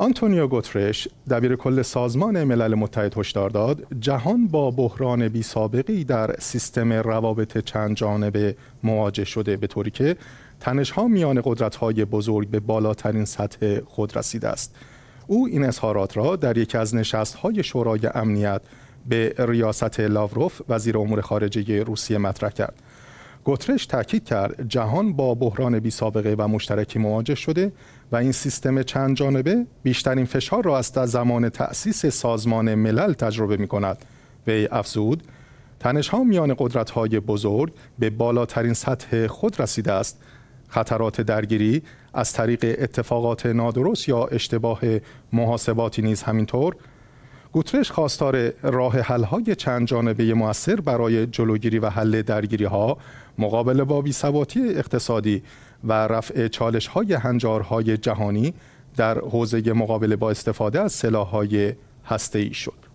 آنتونیو گوترش دبیر کل سازمان ملل متحد هشدار داد جهان با بحران بی سابقی در سیستم روابط چند جانبه مواجه شده به طوری که ها میان های بزرگ به بالاترین سطح خود رسیده است او این اظهارات را در یکی از های شورای امنیت به ریاست لاوروف وزیر امور خارجه روسیه مطرح کرد گوترش تاکید کرد جهان با بحران بی سابقه و مشترکی مواجه شده و این سیستم چند جانبه بیشترین فشار را از زمان تأسیس سازمان ملل تجربه می کند وی افزود تنش ها میان قدرت های بزرگ به بالاترین سطح خود رسیده است خطرات درگیری از طریق اتفاقات نادرست یا اشتباه محاسباتی نیز همینطور گوترش خواستار راه حل‌های چند جانبه موثر برای جلوگیری و حل درگیری‌ها مقابل با بی‌ثباتی اقتصادی و رفع چالش‌های هنجارهای جهانی در حوزه مقابله با استفاده از سلاح‌های هسته‌ای شد.